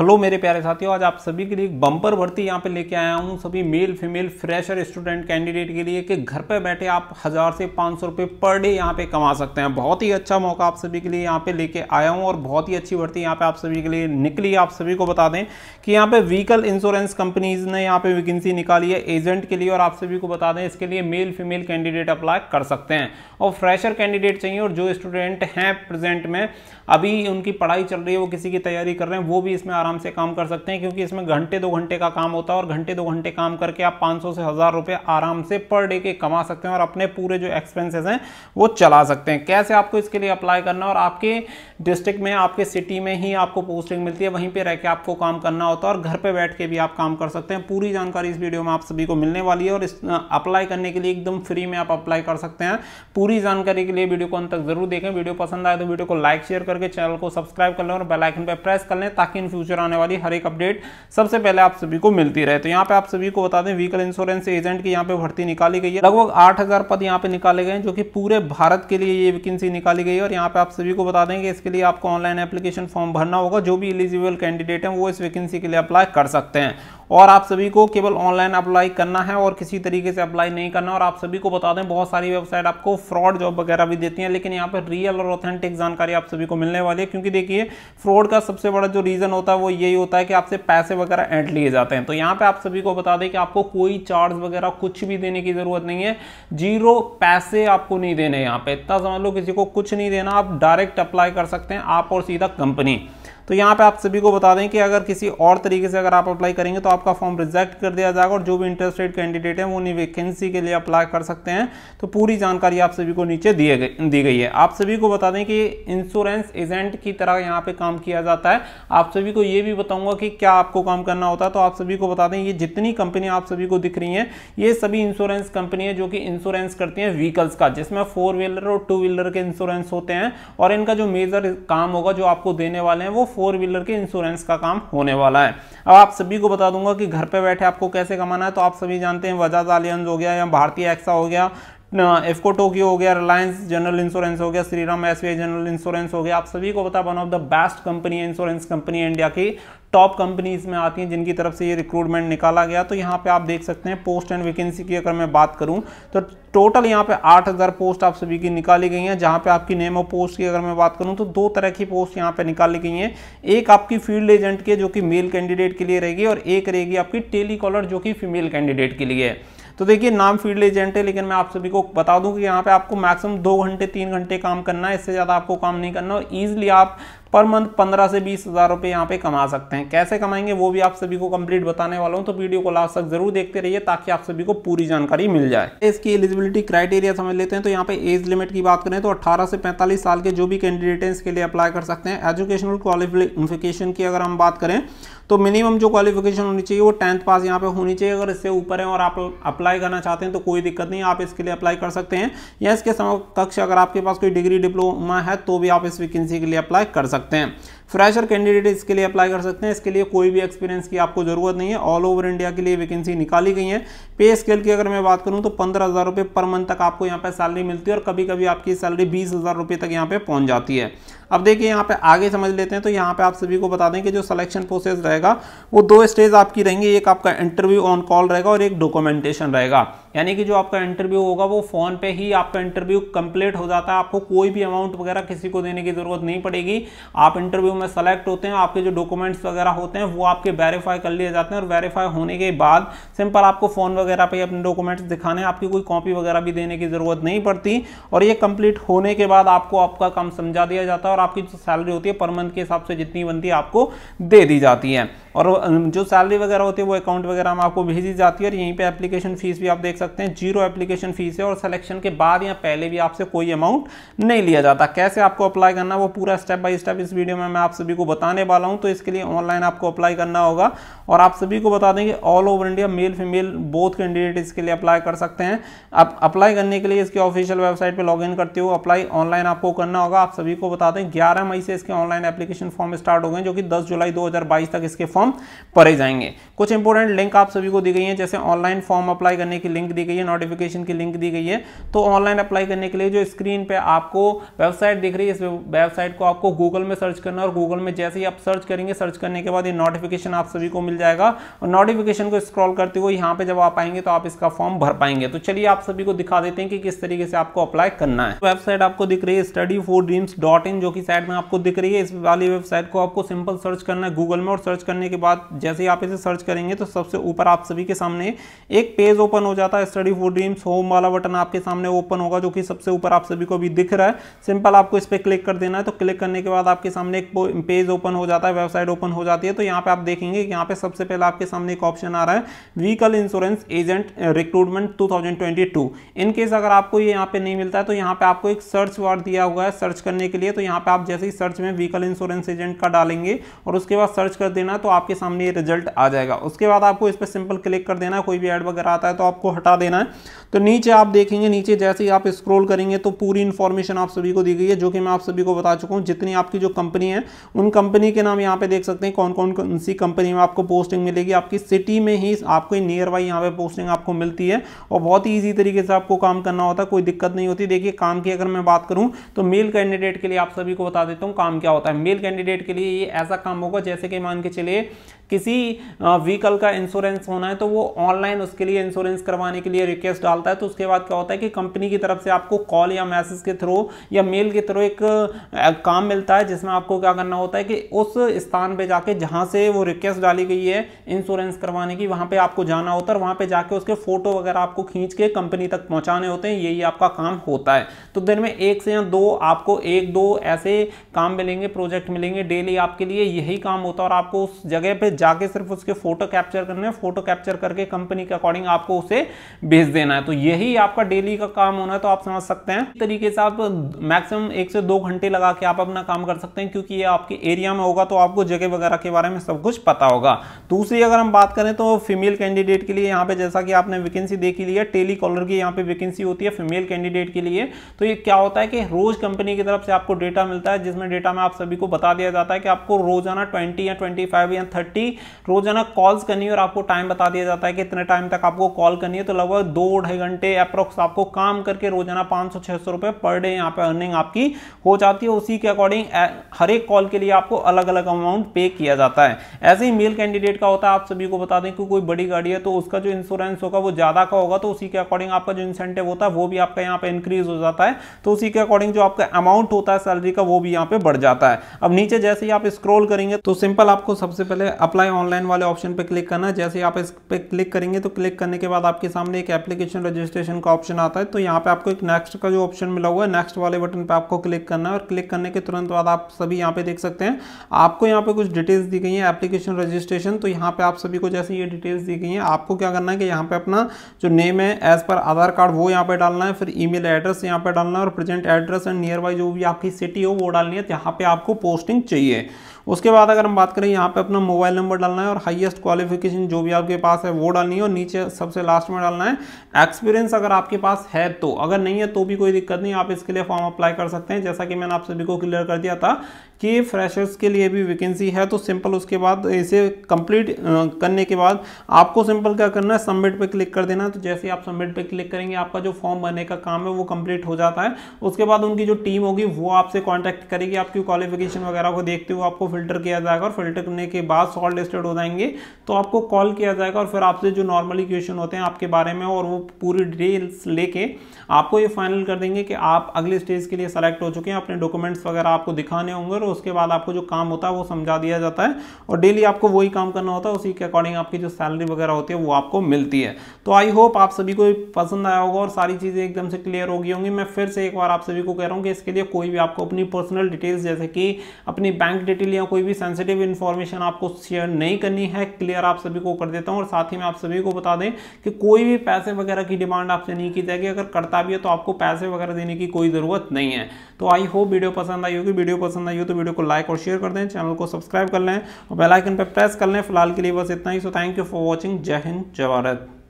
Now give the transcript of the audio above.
hello मेरे प्यारे साथियों आज आप सभी के लिए एक बम्पर भर्ती यहाँ पे लेके आया हूँ सभी male female fresher student candidate के लिए कि घर पे बैठे आप हज़ार से पाँच सौ रुपये पर डे यहाँ पे कमा सकते हैं बहुत ही अच्छा मौका आप सभी के लिए यहाँ पे लेके आया हूँ और बहुत ही अच्छी भर्ती यहाँ पे आप सभी के लिए निकली आप सभी को बता दें कि यहाँ पे व्हीकल इंश्योरेंस कंपनीज ने यहाँ पे वैकेंसी निकाली है एजेंट के लिए और आप सभी को बता दें इसके लिए मेल फीमेल कैंडिडेट अप्लाई कर सकते हैं और फ्रेशर कैंडिडेट चाहिए और जो स्टूडेंट हैं प्रेजेंट में अभी उनकी पढ़ाई चल रही है वो किसी की तैयारी कर रहे हैं वो भी इसमें आराम से काम कर सकते हैं क्योंकि इसमें घंटे दो घंटे का काम होता है और घंटे दो घंटे काम करके आप 500 से हज़ार रुपये आराम से पर डे के कमा सकते हैं और अपने पूरे जो एक्सपेंसेस हैं वो चला सकते हैं कैसे आपको इसके लिए अप्लाई करना और आपके डिस्ट्रिक्ट में आपके सिटी में ही आपको पोस्टिंग मिलती है वहीं पर रह के आपको काम करना होता है और घर पर बैठ के भी आप काम कर सकते हैं पूरी जानकारी इस वीडियो में आप सभी को मिलने वाली है और इस अप्लाई करने के लिए एकदम फ्री में आप अप्लाई कर सकते हैं पूरी जानकारी के लिए वीडियो को अंत तक जरूर देखें वीडियो पसंद आए तो वीडियो को लाइक शेयर करके चैनल को सब्सक्राइब कर लें और बेलाइकन पर प्रेस कर लें ताकि इन फ्यूचर फ्यूचर आने वाली हर एक अपडेट सबसे पहले आप सभी को मिलती रहे तो यहाँ पे आप सभी को बता दें व्हीकल इंश्योरेंस एजेंट की यहाँ पे भर्ती निकाली गई है लगभग आठ पद यहाँ पे निकाले गए जो कि पूरे भारत के लिए ये वैकेंसी निकाली गई है और यहाँ पे आप सभी को बता दें कि इसके लिए आपको ऑनलाइन एप्लीकेशन फॉर्म भरना होगा जो भी एलिजिबल कैंडिडेट है वो इस वैकेंसी के लिए अप्लाई कर सकते हैं और आप सभी को केवल ऑनलाइन अप्लाई करना है और किसी तरीके से अप्लाई नहीं करना और आप सभी को बता दें बहुत सारी वेबसाइट आपको फ्रॉड जॉब वगैरह भी देती हैं लेकिन यहाँ पर रियल और ऑथेंटिक जानकारी आप सभी को मिलने वाली है क्योंकि देखिए फ्रॉड का सबसे बड़ा जो रीज़न होता है वो यही होता है कि आपसे पैसे वगैरह ऐंट लिए जाते हैं तो यहाँ पर आप सभी को बता दें कि आपको कोई चार्ज वगैरह कुछ भी देने की ज़रूरत नहीं है जीरो पैसे आपको नहीं देने यहाँ पर इतना समझ लो किसी को कुछ नहीं देना आप डायरेक्ट अप्लाई कर सकते हैं आप और सीधा कंपनी तो यहाँ पे आप सभी को बता दें कि अगर किसी और तरीके से अगर आप अप्लाई करेंगे तो आपका फॉर्म रिजेक्ट कर दिया जाएगा और जो भी इंटरेस्टेड कैंडिडेट हैं वो उन्हीं वैकेंसी के लिए अप्लाई कर सकते हैं तो पूरी जानकारी आप सभी को नीचे दिए गई दी गई है आप सभी को बता दें कि इंश्योरेंस एजेंट की तरह यहाँ पे काम किया जाता है आप सभी को ये भी बताऊंगा कि क्या आपको काम करना होता है तो आप सभी को बता दें ये जितनी कंपनी आप सभी को दिख रही हैं ये सभी इंश्योरेंस कंपनी है जो कि इंश्योरेंस करती हैं व्हीकल्स का जिसमें फोर व्हीलर और टू व्हीलर के इंश्योरेंस होते हैं और इनका जो मेजर काम होगा जो आपको देने वाले हैं वो फोर व्हीलर के इंश्योरेंस का काम होने वाला है अब आप सभी को बता दूंगा कि घर पे बैठे आपको कैसे कमाना है तो आप सभी जानते हैं वजाज आलियंज हो गया या भारतीय एक्सा हो गया एफको टोक्यो हो गया रिलायंस जनरल इंश्योरेंस हो गया श्रीराम एस जनरल इंश्योरेंस हो गया आप सभी को पता one of the best company है इंश्योरेंस कंपनी इंडिया की टॉप कंपनीज में आती हैं जिनकी तरफ से ये रिक्रूटमेंट निकाला गया तो यहाँ पे आप देख सकते हैं पोस्ट एंड वैकेंसी की अगर मैं बात करूँ तो टोटल यहाँ पे 8000 पोस्ट आप सभी की निकाली गई हैं जहाँ पे आपकी नेम ऑफ पोस्ट की अगर मैं बात करूँ तो दो तरह की पोस्ट यहाँ पे निकाली गई हैं एक आपकी फील्ड एजेंट की जो कि मेल कैंडिडेट के लिए रहेगी और एक रहेगी आपकी टेलीकॉलर जो कि फीमेल कैंडिडेट के लिए है तो देखिए नाम फील्ड एजेंट है लेकिन मैं आप सभी को बता दूं कि यहाँ पे आपको मैक्सिमम दो घंटे तीन घंटे काम करना है इससे ज़्यादा आपको काम नहीं करना और ईजिली आप पर मंथ पंद्रह से बीस हज़ार रुपये यहाँ पे कमा सकते हैं कैसे कमाएंगे वो भी आप सभी को कंप्लीट बताने वाला हूँ तो वीडियो को लास्ट तक जरूर देखते रहिए ताकि आप सभी को पूरी जानकारी मिल जाए इसकी एलिजिबिलिटी क्राइटेरिया समझ लेते हैं तो यहाँ पे एज लिमिट की बात करें तो अट्ठारह से पैंतालीस साल के जो भी कैंडिडेट हैं इसके लिए अप्लाई कर सकते हैं एजुकेशनल क्वालिफिकेशन की अगर हम बात करें तो मिनिमम जो क्वालिफिकेशन होनी चाहिए वो टेंथ पास यहाँ पे होनी चाहिए अगर इससे ऊपर है और आप अप्लाई करना चाहते हैं तो कोई दिक्कत नहीं आप इसके लिए अप्लाई कर सकते हैं या इसके समकक्ष अगर आपके पास कोई डिग्री डिप्लोमा है तो भी आप इस वैकेंसी के लिए अप्लाई कर सकते हैं सकते हैं फ्रेशर कैंडिडेट इसके लिए अप्लाई कर सकते हैं इसके लिए कोई भी एक्सपीरियंस की आपको ज़रूरत नहीं है ऑल ओवर इंडिया के लिए वैकेंसी निकाली गई है पे स्केल की अगर मैं बात करूँ तो पंद्रह हज़ार रुपये पर मंथ तक आपको यहाँ पर सैलरी मिलती है और कभी कभी आपकी सैलरी बीस हज़ार रुपये तक यहाँ पर पहुंच जाती है अब देखिए यहाँ पे आगे समझ लेते हैं तो यहाँ पे आप सभी को बता दें कि जो सिलेक्शन प्रोसेस रहेगा वो दो स्टेज आपकी रहेंगी एक आपका इंटरव्यू ऑन कॉल रहेगा और एक डॉक्यूमेंटेशन रहेगा यानी कि जो आपका इंटरव्यू होगा वो फ़ोन पे ही आपका इंटरव्यू कंप्लीट हो जाता है आपको कोई भी अमाउंट वगैरह किसी को देने की ज़रूरत नहीं पड़ेगी आप इंटरव्यू में सेलेक्ट होते हैं आपके जो डॉक्यूमेंट्स वगैरह होते हैं वो आपके वेरीफाई कर लिए जाते हैं और वेरीफाई होने के बाद सिंपल आपको फ़ोन वगैरह पे अपने डॉक्यूमेंट्स दिखाने आपकी कोई कॉपी वगैरह भी देने की ज़रूरत नहीं पड़ती और ये कंप्लीट होने के बाद आपको आपका काम समझा दिया जाता है और आपकी जो सैलरी होती है पर मंथ के हिसाब से जितनी बनती है आपको दे दी जाती है और जो सैलरी वगैरह होती है वो अकाउंट वगैरह में आपको भेजी जाती है और यहीं पे एप्लीकेशन फीस भी आप देख सकते हैं जीरो एप्लीकेशन फीस है और सिलेक्शन के बाद या पहले भी आपसे कोई अमाउंट नहीं लिया जाता कैसे आपको अप्लाई करना वो पूरा स्टेप बाय स्टेप इस वीडियो में मैं आप आप सभी को बताने वाला हूँ तो इसके लिए ऑनलाइन आपको अप्लाई करना होगा और आप सभी को बता दें कि all over India male female both candidate इसके लिए अप्लाई कर सकते हैं आप अप्लाई करने के लिए इसके ऑफिशियल वेबसाइट पर लॉगिन करते हो अप्लाई ऑनलाइन आपको करना होगा आप सभी को बता दें ग्यारह मई से इसके ऑनलाइन एप्लीकेशन फॉर्म स्टार्ट हो गए जो कि दस जुलाई दो तक इसके फॉर्म भरे जाएंगे कुछ इंपॉर्टेंट लिंक आप सभी को दी गई है जैसे ऑनलाइन फॉर्म अप्लाई करने की लिंक दी गई है नोटिफिकेशन की लिंक दी गई है तो ऑनलाइन अप्लाई करने के लिए जो स्क्रीन पे आपको वेबसाइट दिख रही है इस वेबसाइट को आपको गूगल में सर्च करना और और गूगल में जैसे ही आप सर्च करेंगे सर्च करने के बाद ये नोटिफिकेशन आप सभी को मिल जाएगा और नोटिफिकेशन को स्क्रॉल करते हुए यहाँ पे जब आप आएंगे तो आप इसका फॉर्म भर पाएंगे तो चलिए आप सभी को दिखा देते हैं कि किस तरीके से आपको अप्लाई करना है वेबसाइट आपको दिख रही है study for dreams dot in जो कि साइड में आपको दिख रही है इस वाली वेबसाइट को आपको सिंपल सर्च करना है गूगल में और सर्च करने के बाद जैसे ही आप इसे सर्च करेंगे तो सबसे ऊपर आप सभी के सामने एक पेज ओपन हो जाता है स्टडी फॉर ड्रीम्स होम वाला बटन आपके सामने ओपन होगा जो कि सबसे ऊपर आप सभी को भी दिख रहा है सिंपल आपको इस पर क्लिक कर देना है तो क्लिक करने के बाद आपके सामने एक पेज ओपन हो जाता है वेबसाइट ओपन हो जाती है तो यहाँ पे आप देखेंगे यहाँ पे सबसे पहले आपके सामने एक ऑप्शन आ रहा है vehicle insurance agent recruitment 2022 thousand case अगर आपको ये यहाँ पे नहीं मिलता है तो यहाँ पे आपको एक सर्च वर्ड दिया हुआ है सर्च करने के लिए तो यहाँ पे आप जैसे ही सर्च में व्हीकल इंश्योरेंस एजेंट का डालेंगे और उसके बाद सर्च कर देना तो आपके सामने ये रिजल्ट आ जाएगा उसके बाद आपको इस पर सिंपल क्लिक कर देना है कोई भी एड वगैरह आता है तो आपको हटा देना है तो नीचे आप देखेंगे नीचे जैसे ही आप स्क्रोल करेंगे तो पूरी इन्फॉर्मेशन आप सभी को दी गई है जो कि मैं आप सभी को बता चुका हूँ जितनी आपकी जो कंपनी है उन कंपनी के नाम यहाँ पे देख सकते हैं कौन कौन कौन सी कंपनी में आपको पोस्टिंग मिलेगी आपकी सिटी में ही आपको नियर बाई यहाँ पे पोस्टिंग आपको मिलती है और बहुत ही ईजी तरीके से आपको काम करना होता है कोई दिक्कत नहीं होती देखिए काम की अगर मैं बात करूँ तो मेल कैंडिडेट के लिए आप सभी को बता देता हूँ काम क्या होता है मेल कैंडिडेट के लिए ये ऐसा काम होगा जैसे कि मान के चलिए किसी व्हीकल का इंश्योरेंस होना है तो वो ऑनलाइन उसके लिए इंश्योरेंस करवाने के लिए रिक्वेस्ट डालता है तो उसके बाद क्या होता है कि कंपनी की तरफ से आपको कॉल या मैसेज के थ्रू या मेल के थ्रू एक काम मिलता है जिसमें आपको क्या करना होता है कि उस स्थान पर जाके जहाँ से वो रिक्वेस्ट डाली गई है इंश्योरेंस करवाने की वहाँ पर आपको जाना होता है वहाँ पर जाके उसके फोटो वगैरह आपको खींच के कंपनी तक पहुँचाने होते हैं यही आपका काम होता है तो दिन में एक से या दो आपको एक दो ऐसे काम मिलेंगे प्रोजेक्ट मिलेंगे डेली आपके लिए यही काम होता है और आपको उस जगह पर जाके सिर्फ उसके फोटो कैप्चर करने हैं फोटो कैप्चर करके कंपनी के अकॉर्डिंग आपको उसे भेज देना है तो यही आपका डेली का काम होना है तो आप समझ सकते हैं तरीके से आप मैक्सिमम एक से दो घंटे लगा के आप अपना काम कर सकते हैं क्योंकि ये आपके एरिया में होगा तो आपको जगह वगैरह के बारे में सब कुछ पता होगा दूसरी अगर हम बात करें तो फीमेल कैंडिडेट के लिए यहाँ पे जैसा कि आपने वैकेंसी देखी ली है टेली कॉलर की यहाँ पे वैकेंसी होती है फीमेल कैंडिडेट के लिए तो ये क्या होता है कि रोज कंपनी की तरफ से आपको डेटा मिलता है जिसमें डेटा में आप सभी को बता दिया जाता है कि आपको रोजाना ट्वेंटी या ट्वेंटी या थर्टी रोजाना कॉल्स करनी है और आपको टाइम बता दिया जाता है कि इतने टाइम तक आपको कॉल करनी है तो लगभग दो ढाई घंटे अप्रोक्स आपको काम करके रोजाना पाँच सौ छः सौ रुपये पर डे यहाँ पे अर्निंग आपकी हो जाती है उसी के अकॉर्डिंग हर एक कॉल के लिए आपको अलग अलग अमाउंट पे किया जाता है ऐसे ही मेल कैंडिडेट का होता है आप सभी को बता दें कि कोई बड़ी गाड़ी है तो उसका जो इंश्योरेंस होगा वो ज़्यादा का होगा तो उसी के अकॉर्डिंग आपका जो इंसेंटिव होता है वो भी आपका यहाँ पर इंक्रीज हो जाता है तो उसी के अकॉर्डिंग जो आपका अमाउंट होता है सैलरी का वो भी यहाँ पे बढ़ जाता है अब नीचे जैसे ही आप स्क्रोल करेंगे तो सिंपल आपको सबसे पहले अप्लाई ऑनलाइन वाले ऑप्शन पे क्लिक करना जैसे आप इस पर क्लिक करेंगे तो क्लिक करने के बाद आपके सामने एक एप्लीकेशन रजिस्ट्रेशन का ऑप्शन आता है तो यहाँ पे आपको एक नेक्स्ट का जो ऑप्शन मिला हुआ है नेक्स्ट वाले बटन पे आपको क्लिक करना है और क्लिक करने के तुरंत बाद आप सभी यहाँ पे देख सकते हैं आपको यहाँ पे कुछ डिटेल्स दी गई है एप्लीकेशन रजिस्ट्रेशन तो यहाँ पे आप सभी को जैसे ये डिटेल्स दी गई हैं आपको क्या करना है कि यहाँ पे अपना जो नेम है एज पर आधार कार्ड वो यहाँ पे डालना है फिर ई एड्रेस यहाँ पे डालना है और present address and nearby जो भी आपकी सिटी हो वो डालनी है तो यहाँ पे आपको पोस्टिंग चाहिए उसके बाद अगर हम बात करें यहाँ पे अपना मोबाइल नंबर डालना है और हाईएस्ट क्वालिफिकेशन जो भी आपके पास है वो डालनी है और नीचे सबसे लास्ट में डालना है एक्सपीरियंस अगर आपके पास है तो अगर नहीं है तो भी कोई दिक्कत नहीं आप इसके लिए फॉर्म अप्लाई कर सकते हैं जैसा कि मैंने आप सभी को क्लियर कर दिया था कि फ्रेशर्स के लिए भी वैकेंसी है तो सिंपल उसके बाद इसे कंप्लीट करने के बाद आपको सिंपल क्या करना है सबमिट पे क्लिक कर देना है तो जैसे आप सबमिट पे क्लिक करेंगे आपका जो फॉर्म भरने का काम है वो कंप्लीट हो जाता है उसके बाद उनकी जो टीम होगी वो आपसे कांटेक्ट करेगी आपकी क्वालिफिकेशन वगैरह को देखते हुए आपको फिल्टर किया जाएगा और फिल्टर करने के बाद सॉल्व लिस्टेड हो जाएंगे तो आपको कॉल किया जाएगा और फिर आपसे जो नॉर्मली क्वेश्चन होते हैं आपके बारे में और वो पूरी डिटेल्स लेके आपको ये फाइनल कर देंगे कि आप अगले स्टेज के लिए सेलेक्ट हो चुके हैं अपने डॉक्यूमेंट्स वगैरह आपको दिखाने होंगे और उसके बाद आपको जो काम होता है वो समझा दिया जाता है और डेली आपको वही काम करना होता है उसी के अकॉर्डिंग आपकी जो सैलरी वगैरह होती है वो आपको मिलती है तो आई होप आप सभी को पसंद आया होगा और सारी चीज़ें एकदम से क्लियर होगी होंगी मैं फिर से एक बार आप सभी को कह रहा हूँ कि इसके लिए कोई भी आपको अपनी पर्सनल डिटेल्स जैसे कि अपनी बैंक डिटेल या कोई भी सेंसिटिव इन्फॉर्मेशन आपको शेयर क्लियर नहीं करनी है क्लियर आप सभी को कर देता हूँ और साथ ही मैं आप सभी को बता दें कि कोई भी पैसे वगैरह की डिमांड आपसे नहीं की जाएगी अगर करता भी है तो आपको पैसे वगैरह देने की कोई ज़रूरत नहीं है तो आई होप वीडियो पसंद आई होगी वीडियो पसंद आई हो तो वीडियो को लाइक और शेयर कर दें चैनल को सब्सक्राइब कर लें और बेलाइकन पर प्रेस कर लें फिलहाल के लिए बस इतना ही so thank you for watching जय हिंद जय